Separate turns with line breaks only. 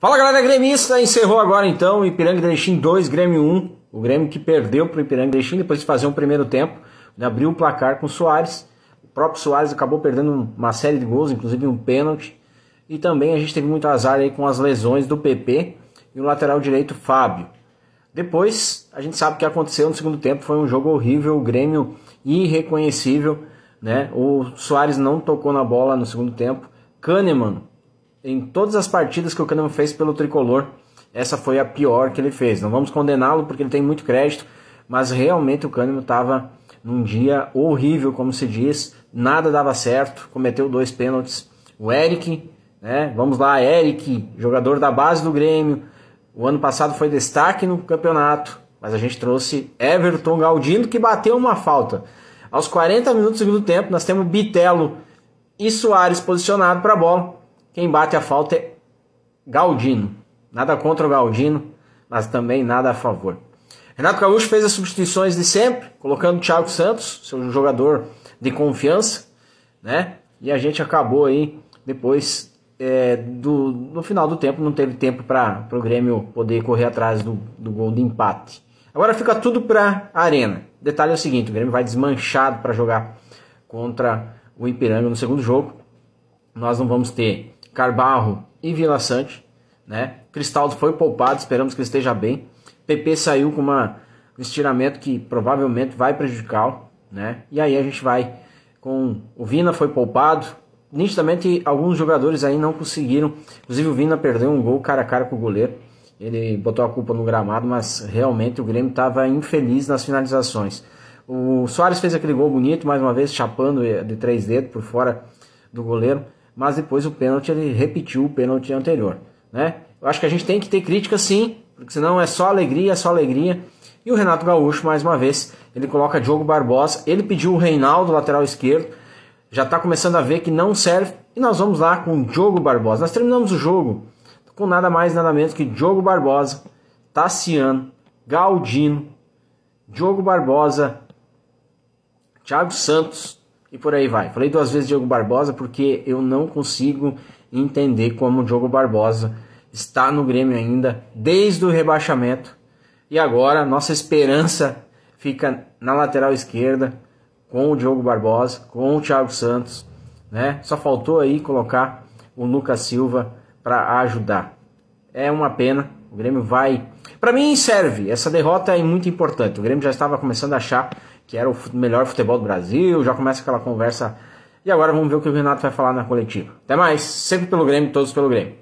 Fala galera gremista, encerrou agora então Ipiranga Erechim 2, Grêmio 1. O Grêmio que perdeu para o Ipiranga Erechim depois de fazer um primeiro tempo, né, abriu o placar com o Soares. O próprio Soares acabou perdendo uma série de gols, inclusive um pênalti. E também a gente teve muito azar aí com as lesões do PP e o lateral direito Fábio. Depois, a gente sabe o que aconteceu no segundo tempo, foi um jogo horrível, o Grêmio irreconhecível, né? O Soares não tocou na bola no segundo tempo. Kahneman em todas as partidas que o Kahneman fez pelo tricolor, essa foi a pior que ele fez. Não vamos condená-lo porque ele tem muito crédito, mas realmente o Kahneman estava num dia horrível, como se diz, nada dava certo, cometeu dois pênaltis. O Eric, né? Vamos lá, Eric, jogador da base do Grêmio. O ano passado foi destaque no campeonato, mas a gente trouxe Everton Galdino que bateu uma falta. Aos 40 minutos do segundo tempo, nós temos Bitelo e Soares posicionado para a bola. Quem bate a falta é Galdino. Nada contra o Galdino, mas também nada a favor. Renato Gaúcho fez as substituições de sempre, colocando o Thiago Santos, seu jogador de confiança, né? E a gente acabou aí depois é, do, no final do tempo, não teve tempo para o Grêmio poder correr atrás do, do gol de empate. Agora fica tudo para a Arena. Detalhe é o seguinte: o Grêmio vai desmanchado para jogar contra o Ipiranga no segundo jogo. Nós não vamos ter Carbarro e Vila Sante. Né? Cristaldo foi poupado, esperamos que ele esteja bem. PP saiu com uma, um estiramento que provavelmente vai prejudicá-lo. Né? E aí a gente vai com o Vina foi poupado. Nitidamente alguns jogadores aí não conseguiram. Inclusive o Vina perdeu um gol cara a cara com o goleiro. Ele botou a culpa no gramado, mas realmente o Grêmio estava infeliz nas finalizações. O Soares fez aquele gol bonito, mais uma vez, chapando eh, de três dedos por fora do goleiro mas depois o pênalti ele repetiu o pênalti anterior, né? Eu acho que a gente tem que ter crítica sim, porque senão é só alegria, é só alegria. E o Renato Gaúcho, mais uma vez, ele coloca Diogo Barbosa, ele pediu o Reinaldo, lateral esquerdo, já está começando a ver que não serve, e nós vamos lá com Diogo Barbosa. Nós terminamos o jogo com nada mais, nada menos que Diogo Barbosa, Tassiano, Galdino, Diogo Barbosa, Thiago Santos, e por aí vai. Falei duas vezes Diogo Barbosa porque eu não consigo entender como o Diogo Barbosa está no Grêmio ainda desde o rebaixamento. E agora nossa esperança fica na lateral esquerda com o Diogo Barbosa, com o Thiago Santos, né? Só faltou aí colocar o Lucas Silva para ajudar. É uma pena. O Grêmio vai. Para mim serve. Essa derrota é muito importante. O Grêmio já estava começando a achar que era o melhor futebol do Brasil, já começa aquela conversa. E agora vamos ver o que o Renato vai falar na coletiva. Até mais, sempre pelo Grêmio, todos pelo Grêmio.